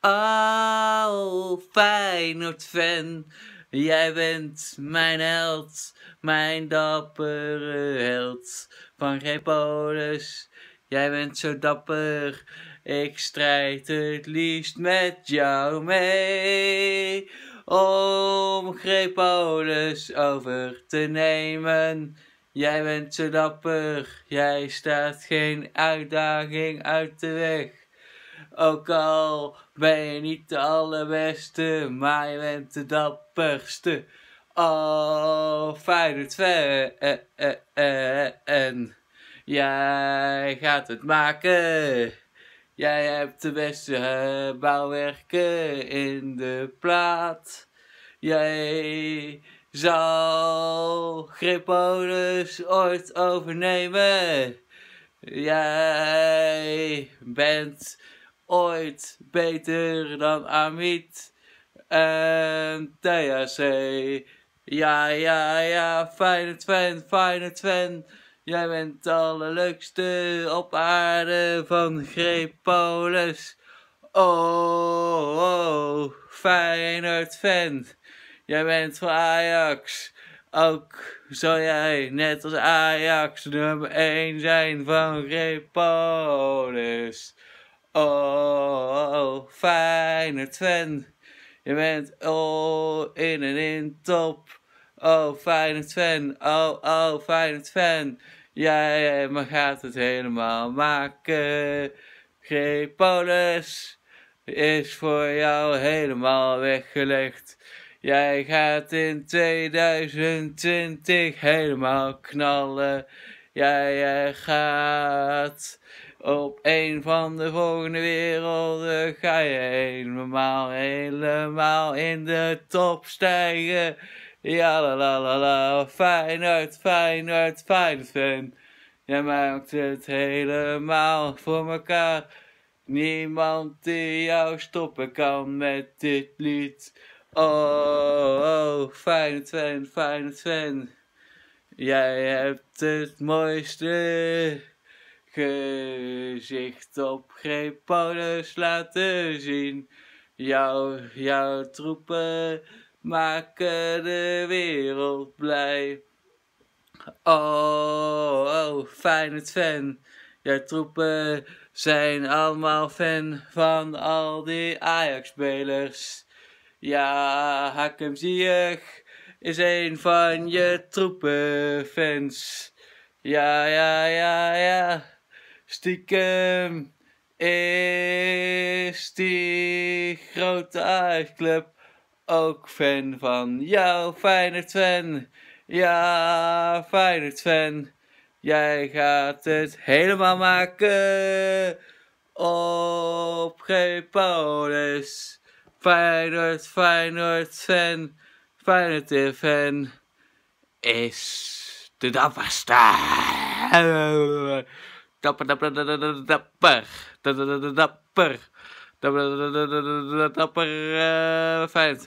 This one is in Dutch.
Fijn Feyenoord-fan, jij bent mijn held, mijn dappere held. Van geen jij bent zo dapper. Ik strijd het liefst met jou mee. Om Grepolis over te nemen. Jij bent zo dapper, jij staat geen uitdaging uit de weg. Ook al ben je niet de allerbeste, maar je bent de dapperste. Oh, eh, en Jij gaat het maken. Jij hebt de beste bouwwerken in de plaat. Jij zal Griponus ooit overnemen. Jij bent ooit beter dan Amit en THC. Ja, ja, ja, fijne Twen, fijne Twen. Jij bent het allerleukste op aarde van Grepolis. Oh, oh, Feyenoord fan. Jij bent van Ajax. Ook zou jij, net als Ajax, nummer 1 zijn van Grepolis. Oh, oh, oh fijne Twen. Je bent oh in en in top. Oh, fijne Twen. Oh, oh, fijne Twen. Jij gaat het helemaal maken. Geen polis is voor jou helemaal weggelegd. Jij gaat in 2020 helemaal knallen. jij gaat op een van de volgende werelden ga je helemaal, helemaal in de top stijgen. Ja, la la la la, Feyenoord, Feyenoord, Feyenoord fan. Jij maakt het helemaal voor elkaar. Niemand die jou stoppen kan met dit lied. Oh, oh, Feyenoord fan, Feyenoord fan. Jij hebt het mooiste gezicht op geen polis laten zien. Jouw, jouw troepen maken de wereld blij. Oh, oh, fijn het fan. Jouw troepen zijn allemaal fan van al die Ajax-spelers. Ja, Hakem Ziyech is een van je troepenfans. Ja, ja, ja, ja. Stiekem is die grote ijsclub ook fan van jou, Feyenoord fan. Ja, Feyenoord fan. Jij gaat het helemaal maken op Gepolis. Feyenoord, Feyenoord fan, Feyenoord fan is de dapperste. dapper dapper dapper dapper dapper dapper dapper